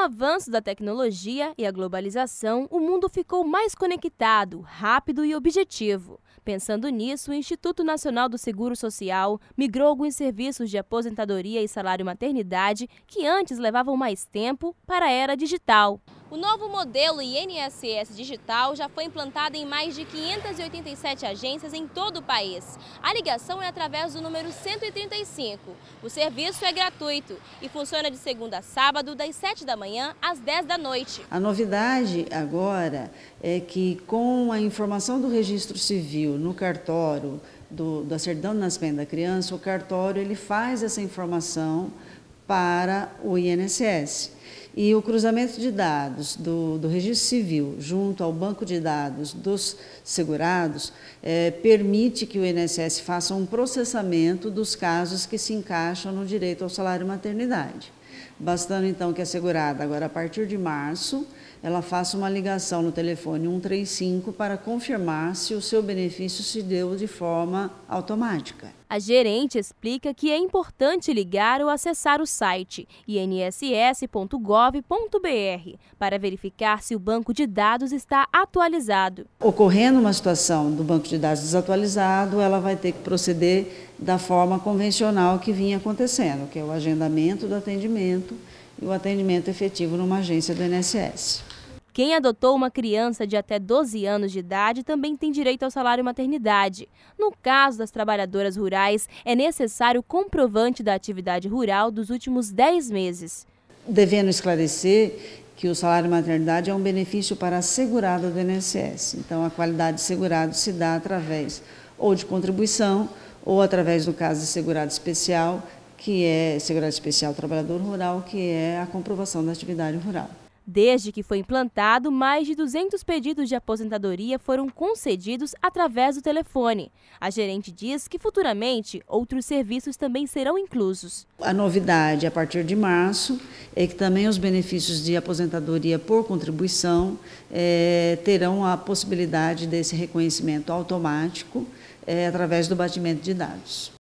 o avanço da tecnologia e a globalização, o mundo ficou mais conectado, rápido e objetivo. Pensando nisso, o Instituto Nacional do Seguro Social migrou alguns serviços de aposentadoria e salário maternidade que antes levavam mais tempo para a era digital. O novo modelo INSS Digital já foi implantado em mais de 587 agências em todo o país. A ligação é através do número 135. O serviço é gratuito e funciona de segunda a sábado, das 7 da manhã às 10 da noite. A novidade agora é que com a informação do registro civil no cartório do, da Certidão de Nascimento da Criança, o cartório ele faz essa informação para o INSS. E o cruzamento de dados do, do registro civil junto ao banco de dados dos segurados é, permite que o INSS faça um processamento dos casos que se encaixam no direito ao salário maternidade bastando então que a é segurada, agora a partir de março, ela faça uma ligação no telefone 135 para confirmar se o seu benefício se deu de forma automática. A gerente explica que é importante ligar ou acessar o site inss.gov.br para verificar se o banco de dados está atualizado. Ocorrendo uma situação do banco de dados desatualizado, ela vai ter que proceder da forma convencional que vinha acontecendo, que é o agendamento do atendimento e o atendimento efetivo numa agência do INSS. Quem adotou uma criança de até 12 anos de idade também tem direito ao salário maternidade. No caso das trabalhadoras rurais, é necessário comprovante da atividade rural dos últimos 10 meses. Devendo esclarecer que o salário maternidade é um benefício para a segurada do INSS. Então, a qualidade de segurado se dá através ou de contribuição ou através, do caso, de segurado especial, que é segurado especial trabalhador rural, que é a comprovação da atividade rural. Desde que foi implantado, mais de 200 pedidos de aposentadoria foram concedidos através do telefone. A gerente diz que futuramente outros serviços também serão inclusos. A novidade a partir de março é que também os benefícios de aposentadoria por contribuição é, terão a possibilidade desse reconhecimento automático é, através do batimento de dados.